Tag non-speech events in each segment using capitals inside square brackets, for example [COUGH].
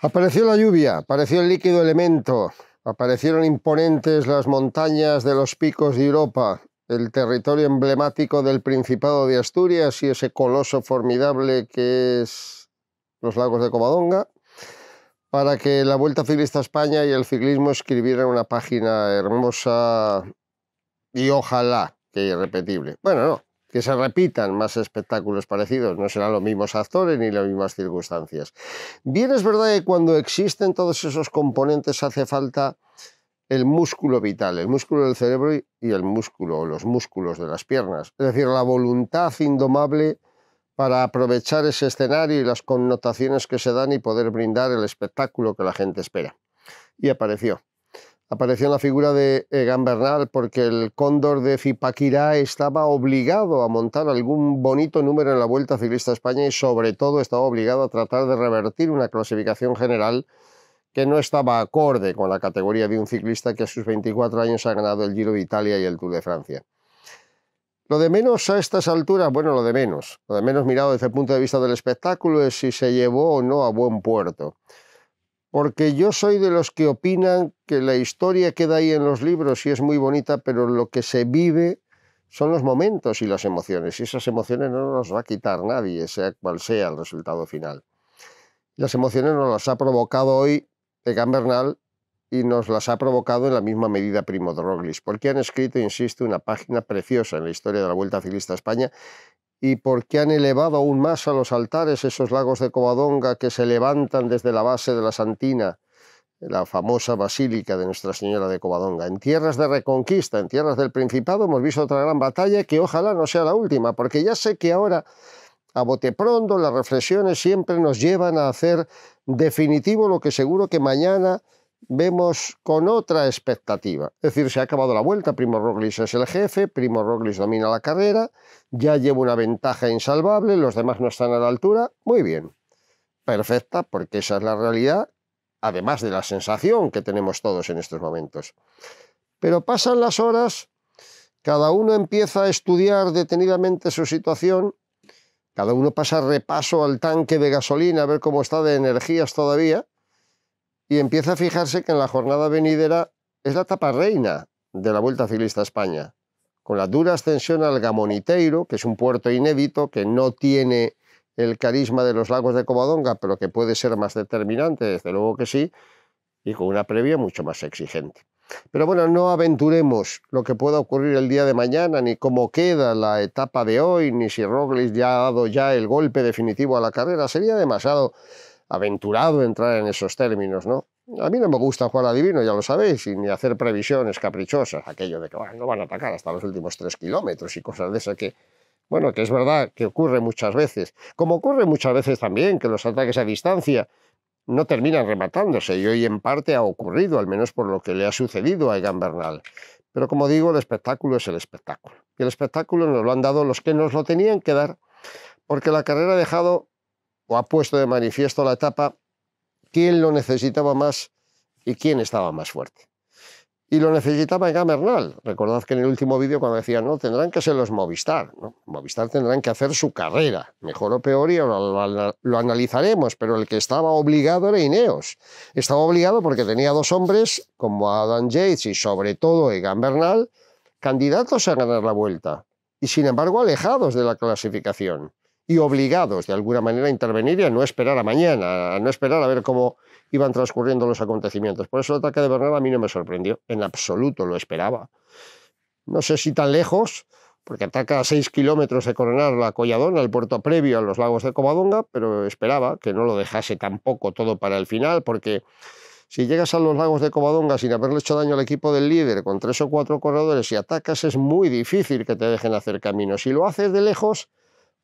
Apareció la lluvia, apareció el líquido elemento, aparecieron imponentes las montañas de los picos de Europa, el territorio emblemático del Principado de Asturias y ese coloso formidable que es los lagos de Covadonga, para que la Vuelta Ciclista a España y el ciclismo escribieran una página hermosa y ojalá que irrepetible. Bueno, no, que se repitan más espectáculos parecidos, no serán los mismos actores ni las mismas circunstancias. Bien es verdad que cuando existen todos esos componentes hace falta el músculo vital, el músculo del cerebro y el músculo, los músculos de las piernas, es decir, la voluntad indomable para aprovechar ese escenario y las connotaciones que se dan y poder brindar el espectáculo que la gente espera. Y apareció apareció la figura de Egan Bernal porque el cóndor de Zipaquirá estaba obligado a montar algún bonito número en la Vuelta Ciclista a España y sobre todo estaba obligado a tratar de revertir una clasificación general que no estaba acorde con la categoría de un ciclista que a sus 24 años ha ganado el Giro de Italia y el Tour de Francia. Lo de menos a estas alturas, bueno, lo de menos, lo de menos mirado desde el punto de vista del espectáculo es si se llevó o no a buen puerto porque yo soy de los que opinan que la historia queda ahí en los libros y es muy bonita, pero lo que se vive son los momentos y las emociones, y esas emociones no nos va a quitar nadie, sea cual sea el resultado final. Las emociones nos las ha provocado hoy Egan Bernal y nos las ha provocado en la misma medida Primo de porque han escrito, insisto, una página preciosa en la historia de la Vuelta Ciclista a España y porque han elevado aún más a los altares esos lagos de Covadonga que se levantan desde la base de la Santina, la famosa basílica de Nuestra Señora de Covadonga. En tierras de Reconquista, en tierras del Principado, hemos visto otra gran batalla que ojalá no sea la última, porque ya sé que ahora, a bote pronto, las reflexiones siempre nos llevan a hacer definitivo lo que seguro que mañana vemos con otra expectativa. Es decir, se ha acabado la vuelta, Primo Roglic es el jefe, Primo Roglic domina la carrera, ya lleva una ventaja insalvable, los demás no están a la altura, muy bien. Perfecta, porque esa es la realidad, además de la sensación que tenemos todos en estos momentos. Pero pasan las horas, cada uno empieza a estudiar detenidamente su situación, cada uno pasa repaso al tanque de gasolina a ver cómo está de energías todavía, y empieza a fijarse que en la jornada venidera es la etapa reina de la Vuelta Ciclista a España, con la dura ascensión al Gamoniteiro, que es un puerto inédito que no tiene el carisma de los lagos de Covadonga, pero que puede ser más determinante, desde luego que sí, y con una previa mucho más exigente. Pero bueno, no aventuremos lo que pueda ocurrir el día de mañana, ni cómo queda la etapa de hoy, ni si Roglic ya ha dado ya el golpe definitivo a la carrera. Sería demasiado aventurado entrar en esos términos, ¿no? A mí no me gusta jugar a ya lo sabéis, ni hacer previsiones caprichosas, aquello de que no van a atacar hasta los últimos tres kilómetros y cosas de esas que, bueno, que es verdad que ocurre muchas veces. Como ocurre muchas veces también que los ataques a distancia no terminan rematándose, y hoy en parte ha ocurrido, al menos por lo que le ha sucedido a Egan Bernal. Pero como digo, el espectáculo es el espectáculo. Y el espectáculo nos lo han dado los que nos lo tenían que dar, porque la carrera ha dejado o ha puesto de manifiesto la etapa quién lo necesitaba más y quién estaba más fuerte. Y lo necesitaba Bernal, Recordad que en el último vídeo cuando decía, no, tendrán que ser los Movistar. Movistar tendrán que hacer su carrera, mejor o peor, y lo, analizaremos, pero el que estaba obligado era Ineos. Estaba obligado porque tenía dos hombres, como Adam Yates y sobre todo Egan Bernal, candidatos a ganar la vuelta, y sin embargo alejados de la clasificación y obligados de alguna manera a intervenir y a no esperar a mañana, a no esperar a ver cómo iban transcurriendo los acontecimientos. Por eso el ataque de Bernal a mí no me sorprendió, en absoluto lo esperaba. No sé si tan lejos, porque ataca a 6 kilómetros de coronar la Colladona, el puerto previo a los lagos de Covadonga, pero esperaba que no lo dejase tampoco todo para el final, porque si llegas a los lagos de Covadonga sin haberle hecho daño al equipo del líder con tres o cuatro corredores y atacas, es muy difícil que te dejen hacer camino. Si lo haces de lejos,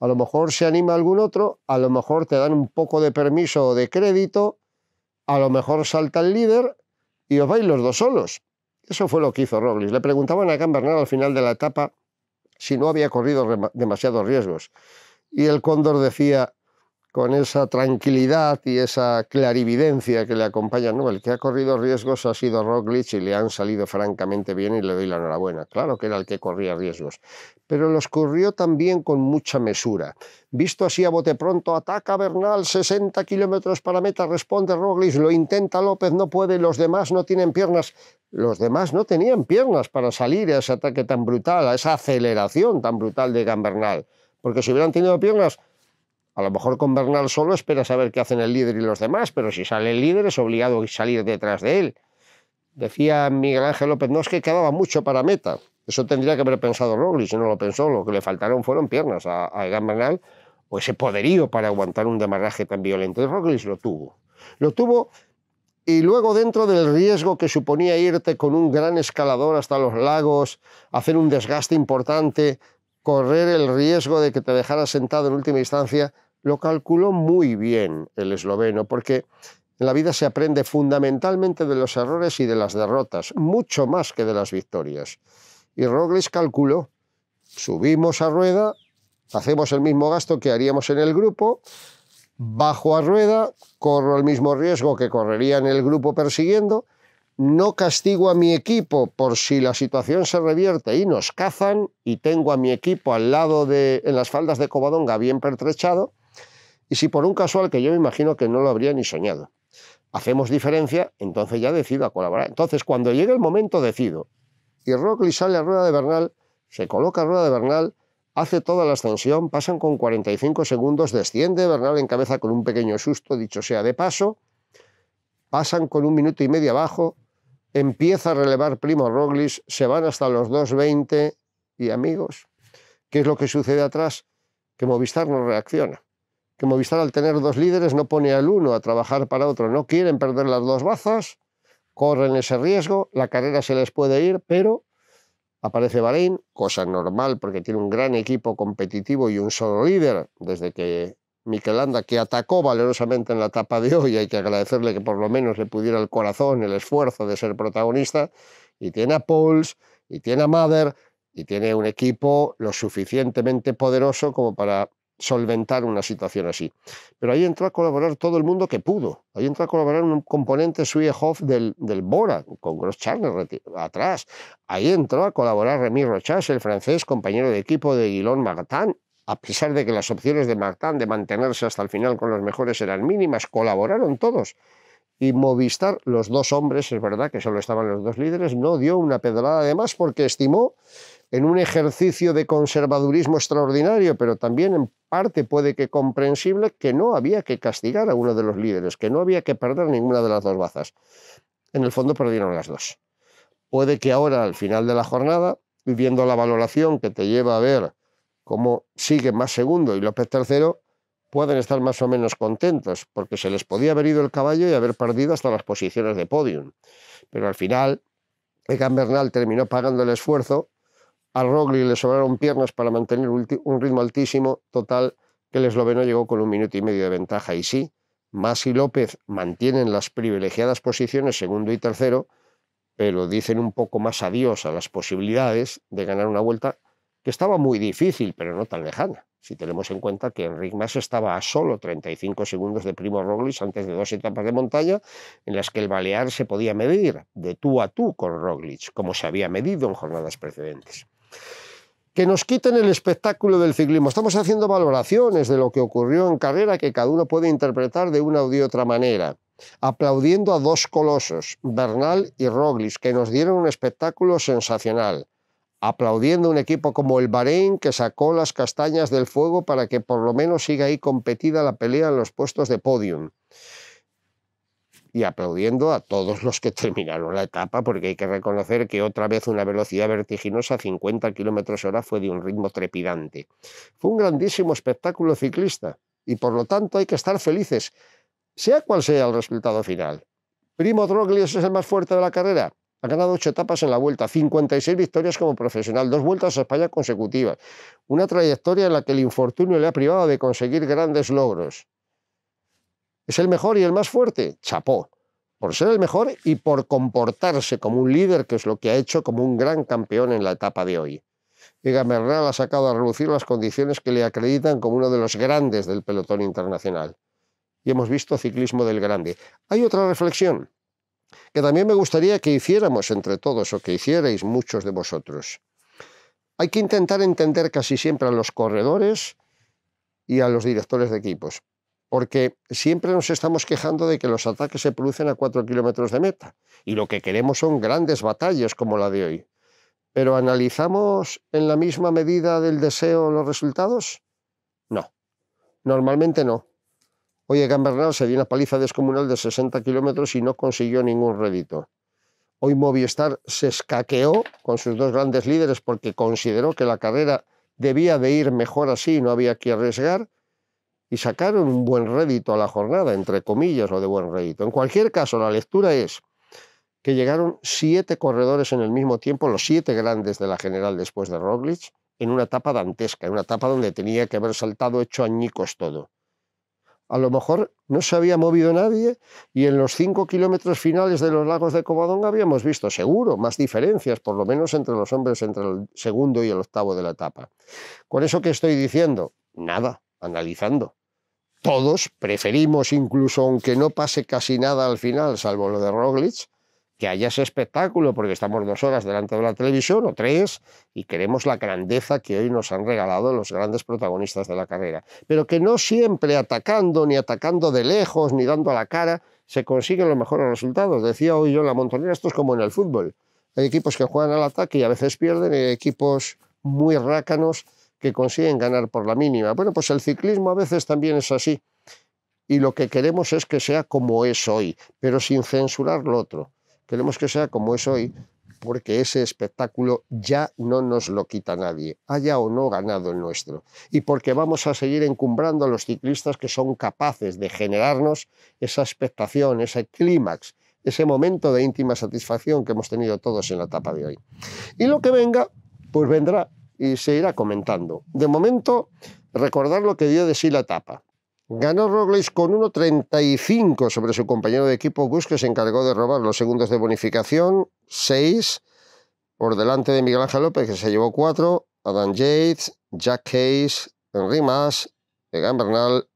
a lo mejor se anima algún otro, a lo mejor te dan un poco de permiso o de crédito, a lo mejor salta el líder y os vais los dos solos. Eso fue lo que hizo Roglic. Le preguntaban a Can al final de la etapa si no había corrido demasiados riesgos. Y el cóndor decía, con esa tranquilidad y esa clarividencia que le acompaña. No, el que ha corrido riesgos ha sido Roglic y le han salido francamente bien y le doy la enhorabuena. Claro que era el que corría riesgos, pero los corrió también con mucha mesura. Visto así a bote pronto, ataca Bernal, 60 kilómetros para meta, responde Roglic, lo intenta López, no puede, los demás no tienen piernas. Los demás no tenían piernas para salir a ese ataque tan brutal, a esa aceleración tan brutal de Gambernal, porque si hubieran tenido piernas a lo mejor con Bernal solo espera saber qué hacen el líder y los demás, pero si sale el líder es obligado a salir detrás de él. Decía Miguel Ángel López, no es que quedaba mucho para meta. Eso tendría que haber pensado si no lo pensó. Lo que le faltaron fueron piernas a, a Bernal o ese poderío para aguantar un demarraje tan violento. Y Roglic lo tuvo. Lo tuvo y luego dentro del riesgo que suponía irte con un gran escalador hasta los lagos, hacer un desgaste importante, correr el riesgo de que te dejara sentado en última instancia, lo calculó muy bien el esloveno, porque en la vida se aprende fundamentalmente de los errores y de las derrotas, mucho más que de las victorias. Y Roglic calculó, subimos a rueda, hacemos el mismo gasto que haríamos en el grupo, bajo a rueda, corro el mismo riesgo que correría en el grupo persiguiendo, no castigo a mi equipo por si la situación se revierte y nos cazan y tengo a mi equipo al lado de, en las faldas de Covadonga bien pertrechado y si por un casual que yo me imagino que no lo habría ni soñado. Hacemos diferencia, entonces ya decido a colaborar. Entonces cuando llega el momento decido y Rockley sale a rueda de Bernal, se coloca a rueda de Bernal, hace toda la ascensión, pasan con 45 segundos, desciende Bernal en cabeza con un pequeño susto, dicho sea de paso, pasan con un minuto y medio abajo, empieza a relevar Primo Roglic, se van hasta los 2.20 y amigos, ¿qué es lo que sucede atrás? Que Movistar no reacciona. Que Movistar al tener dos líderes no pone al uno a trabajar para otro. No quieren perder las dos bazas, corren ese riesgo, la carrera se les puede ir, pero aparece Bahrein, cosa normal porque tiene un gran equipo competitivo y un solo líder desde que Miquelanda, que atacó valerosamente en la etapa de hoy, hay que agradecerle que por lo menos le pudiera el corazón, el esfuerzo de ser protagonista, y tiene a Pauls, y tiene a Mader, y tiene un equipo lo suficientemente poderoso como para solventar una situación así. Pero ahí entró a colaborar todo el mundo que pudo. Ahí entró a colaborar un componente Suyehoff del, del Bora, con Gross-Charles atrás. Ahí entró a colaborar Remy Rochas, el francés, compañero de equipo de Guillaume Martin a pesar de que las opciones de Martán de mantenerse hasta el final con los mejores eran mínimas, colaboraron todos. Y Movistar, los dos hombres, es verdad que solo estaban los dos líderes, no dio una pedalada de más porque estimó en un ejercicio de conservadurismo extraordinario, pero también en parte puede que comprensible, que no había que castigar a uno de los líderes, que no había que perder ninguna de las dos bazas. En el fondo perdieron las dos. Puede que ahora, al final de la jornada, viendo la valoración que te lleva a ver como sigue más segundo y López tercero, pueden estar más o menos contentos, porque se les podía haber ido el caballo y haber perdido hasta las posiciones de podium. Pero al final, Egan Bernal terminó pagando el esfuerzo, a Rogli le sobraron piernas para mantener un ritmo altísimo, total que el esloveno llegó con un minuto y medio de ventaja. Y sí, Mas y López mantienen las privilegiadas posiciones segundo y tercero, pero dicen un poco más adiós a las posibilidades de ganar una vuelta que estaba muy difícil, pero no tan lejana, si tenemos en cuenta que Enric Mas estaba a solo 35 segundos de Primo Roglic antes de dos etapas de montaña en las que el balear se podía medir de tú a tú con Roglic, como se había medido en jornadas precedentes. Que nos quiten el espectáculo del ciclismo. Estamos haciendo valoraciones de lo que ocurrió en carrera que cada uno puede interpretar de una u de otra manera aplaudiendo a dos colosos, Bernal y Roglic, que nos dieron un espectáculo sensacional aplaudiendo un equipo como el Bahrein que sacó las castañas del fuego para que por lo menos siga ahí competida la pelea en los puestos de podium. Y aplaudiendo a todos los que [LAUGHS] terminaron la etapa, porque hay que reconocer que otra vez una velocidad vertiginosa, 50 km hora, fue de un ritmo trepidante. Fue un grandísimo espectáculo ciclista y por lo tanto hay que estar felices, sea cual sea el resultado final. Primo Droglis es el más fuerte de la carrera, ha ganado ocho etapas en la vuelta, 56 victorias como profesional, dos vueltas a España consecutivas. Una trayectoria en la que el infortunio le ha privado de conseguir grandes logros. Es el mejor y el más fuerte. Chapó. Por ser el mejor y por comportarse como un líder, que es lo que ha hecho como un gran campeón en la etapa de hoy. Y Bernal ha sacado a relucir las condiciones que le acreditan como uno de los grandes del pelotón internacional. Y hemos visto ciclismo del grande. Hay otra reflexión que también me gustaría que hiciéramos entre todos o que hicierais muchos de vosotros. Hay que intentar entender casi siempre a los corredores y a los directores de equipos, porque siempre nos estamos quejando de que los ataques se producen a 4 kilómetros de meta y lo que queremos son grandes batallas como la de hoy. ¿Pero analizamos en la misma medida del deseo los resultados? No, normalmente no Hoy a se dio una paliza descomunal de 60 kilómetros y no consiguió ningún rédito. Hoy Movistar se escaqueó con sus dos grandes líderes porque consideró que la carrera debía de ir mejor así, no había que arriesgar, y sacaron un buen rédito a la jornada, entre comillas, o de buen rédito. En cualquier caso, la lectura es que llegaron siete corredores en el mismo tiempo, los siete grandes de la general después de Roglic, en una etapa dantesca, en una etapa donde tenía que haber saltado hecho añicos todo a lo mejor no se había movido nadie y en los cinco kilómetros finales de los lagos de Covadonga habíamos visto seguro más diferencias, por lo menos entre los hombres entre el segundo y el octavo de la etapa. ¿Con eso qué estoy diciendo? Nada, analizando. Todos preferimos, incluso aunque no pase casi nada al final, salvo lo de Roglic, que haya ese espectáculo, porque estamos dos horas delante de la televisión o tres y queremos la grandeza que hoy nos han regalado los grandes protagonistas de la carrera. Pero que no siempre atacando, ni atacando de lejos, ni dando a la cara, se consiguen los mejores resultados. Decía hoy yo en la montonera, esto es como en el fútbol. Hay equipos que juegan al ataque y a veces pierden, y hay equipos muy rácanos que consiguen ganar por la mínima. Bueno, pues el ciclismo a veces también es así. Y lo que queremos es que sea como es hoy, pero sin censurar lo otro. Queremos que sea como es hoy, porque ese espectáculo ya no nos lo quita nadie, haya o no ganado el nuestro, y porque vamos a seguir encumbrando a los ciclistas que son capaces de generarnos esa expectación, ese clímax, ese momento de íntima satisfacción que hemos tenido todos en la etapa de hoy. Y lo que venga, pues vendrá y se irá comentando. De momento, recordar lo que dio de sí la etapa, Ganó Roglic con 1.35 sobre su compañero de equipo Gus, que se encargó de robar los segundos de bonificación, 6, por delante de Miguel Ángel López, que se llevó 4, Adam Yates, Jack Case, Henry Mas, Egan Bernal,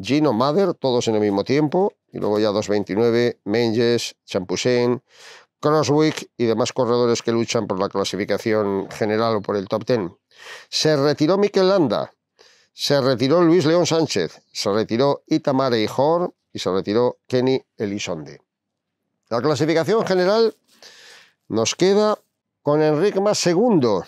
Gino Mader, todos en el mismo tiempo, y luego ya 2.29, Menges, Champusen, Crosswick y demás corredores que luchan por la clasificación general o por el top 10. Se retiró Mikel Landa, se retiró Luis León Sánchez, se retiró Itamar Eijor y se retiró Kenny Elizonde. La clasificación general nos queda con Enrique más segundo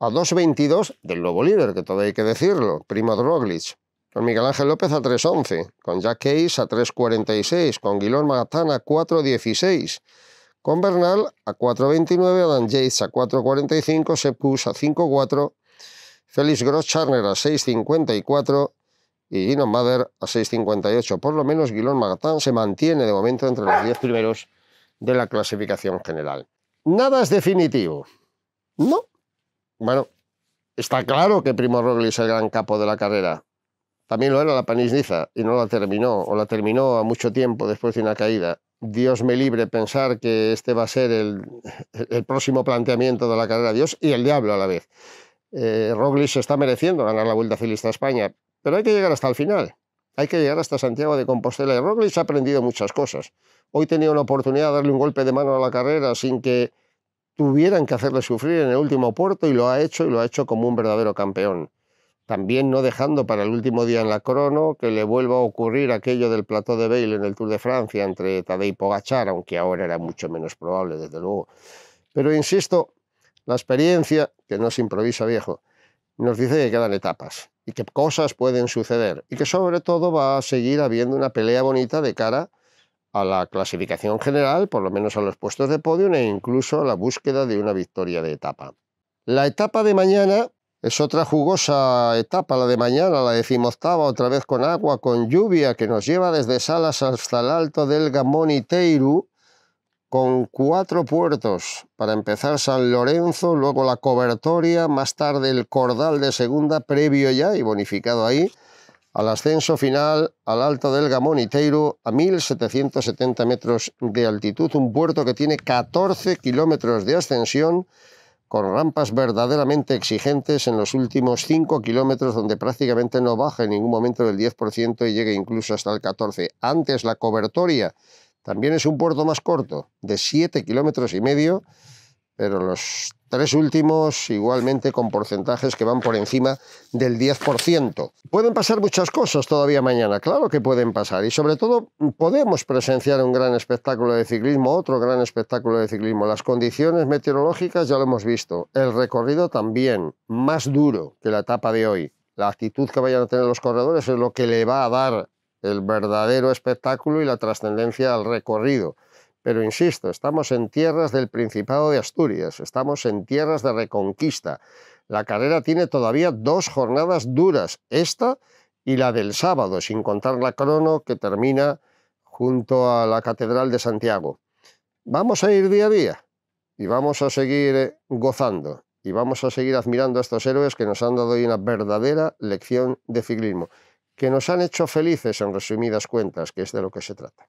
a 2.22 del nuevo líder, que todavía hay que decirlo, Primo Roglic. Con Miguel Ángel López a 3.11, con Jack Case a 3.46, con Guilón Magatán a 4.16, con Bernal a 4.29, Adam Yates a 4.45, Sepus a 5.4 Felix Gross-Charner a 6.54 y Gino Mader a 6.58. Por lo menos Guillaume Magatán se mantiene de momento entre los 10 primeros de la clasificación general. Nada es definitivo. No. Bueno, está claro que Primo Roglic es el gran capo de la carrera. También lo era la panisniza y no la terminó, o la terminó a mucho tiempo después de una caída. Dios me libre pensar que este va a ser el, el próximo planteamiento de la carrera. Dios y el diablo a la vez eh, se está mereciendo ganar la Vuelta Ciclista a España, pero hay que llegar hasta el final. Hay que llegar hasta Santiago de Compostela. Y Roglic ha aprendido muchas cosas. Hoy tenía una oportunidad de darle un golpe de mano a la carrera sin que tuvieran que hacerle sufrir en el último puerto y lo ha hecho y lo ha hecho como un verdadero campeón. También no dejando para el último día en la crono que le vuelva a ocurrir aquello del plató de baile en el Tour de Francia entre Tadej y Pogachar, aunque ahora era mucho menos probable, desde luego. Pero insisto, la experiencia, que no se improvisa viejo, nos dice que quedan etapas y que cosas pueden suceder y que sobre todo va a seguir habiendo una pelea bonita de cara a la clasificación general, por lo menos a los puestos de podio e incluso a la búsqueda de una victoria de etapa. La etapa de mañana es otra jugosa etapa, la de mañana, la decimoctava, otra vez con agua, con lluvia, que nos lleva desde Salas hasta el alto del Gamón con cuatro puertos. Para empezar San Lorenzo, luego la Cobertoria, más tarde el Cordal de Segunda, previo ya y bonificado ahí, al ascenso final al Alto del Gamón a 1.770 metros de altitud, un puerto que tiene 14 kilómetros de ascensión, con rampas verdaderamente exigentes en los últimos 5 kilómetros, donde prácticamente no baja en ningún momento del 10% y llega incluso hasta el 14%. Antes la Cobertoria también es un puerto más corto, de 7 kilómetros y medio, pero los tres últimos igualmente con porcentajes que van por encima del 10%. Pueden pasar muchas cosas todavía mañana, claro que pueden pasar, y sobre todo podemos presenciar un gran espectáculo de ciclismo, otro gran espectáculo de ciclismo. Las condiciones meteorológicas ya lo hemos visto, el recorrido también, más duro que la etapa de hoy. La actitud que vayan a tener los corredores es lo que le va a dar el verdadero espectáculo y la trascendencia al recorrido. Pero insisto, estamos en tierras del Principado de Asturias, estamos en tierras de Reconquista. La carrera tiene todavía dos jornadas duras, esta y la del sábado, sin contar la crono que termina junto a la Catedral de Santiago. Vamos a ir día a día y vamos a seguir eh, gozando y vamos a seguir admirando a estos héroes que nos han dado hoy una verdadera lección de ciclismo que nos han hecho felices en resumidas cuentas, que es de lo que se trata.